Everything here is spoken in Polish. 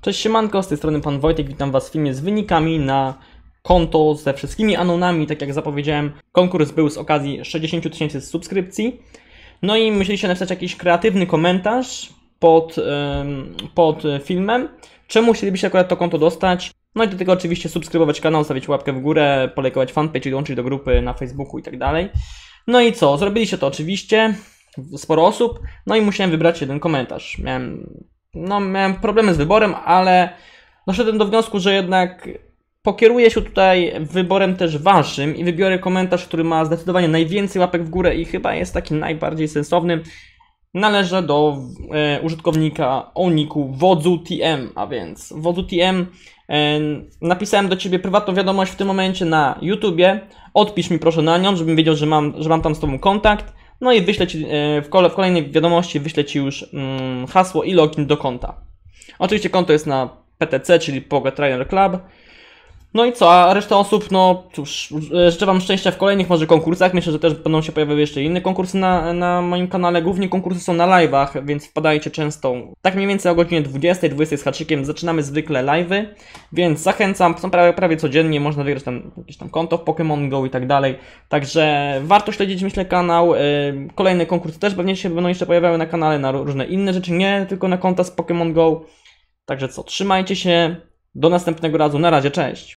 Cześć siemanko, z tej strony Pan Wojtek, witam Was w filmie z wynikami na konto ze wszystkimi anonami, tak jak zapowiedziałem, konkurs był z okazji 60 tysięcy subskrypcji. No i musieliście napisać jakiś kreatywny komentarz pod, pod filmem, czemu chcielibyście akurat to konto dostać. No i do tego oczywiście subskrybować kanał, stawić łapkę w górę, polekować fanpage, dołączyć do grupy na Facebooku i tak dalej. No i co, zrobiliście to oczywiście, sporo osób, no i musiałem wybrać jeden komentarz. Miałem no, miałem problemy z wyborem, ale doszedłem do wniosku, że jednak pokieruję się tutaj wyborem też waszym i wybiorę komentarz, który ma zdecydowanie najwięcej łapek w górę i chyba jest taki najbardziej sensowny. Należy do e, użytkownika Oniku niku Wodzu TM, a więc Wodzu TM. E, napisałem do ciebie prywatną wiadomość w tym momencie na YouTubie. Odpisz mi proszę na nią, żebym wiedział, że mam, że mam tam z tobą kontakt. No i wyślę ci, e, w kolejnej wiadomości wyślę ci już mm, hasło i login do konta. Oczywiście konto jest na PTC, czyli Pogo Trainer Club. No i co, a reszta osób, no cóż, e, życzę Wam szczęścia w kolejnych może konkursach. Myślę, że też będą się pojawiały jeszcze inne konkursy na, na moim kanale. Głównie konkursy są na live'ach, więc wpadajcie często. Tak mniej więcej o godzinie 20, 20 z haczykiem zaczynamy zwykle live'y, więc zachęcam. Są prawie, prawie codziennie, można wygrać tam jakieś tam konto w Pokémon Go i tak dalej. Także warto śledzić, myślę, kanał. E, kolejne konkursy też pewnie się będą jeszcze pojawiały na kanale, na różne inne rzeczy, nie tylko na konta z Pokémon Go. Także co, trzymajcie się. Do następnego razu. Na razie, cześć.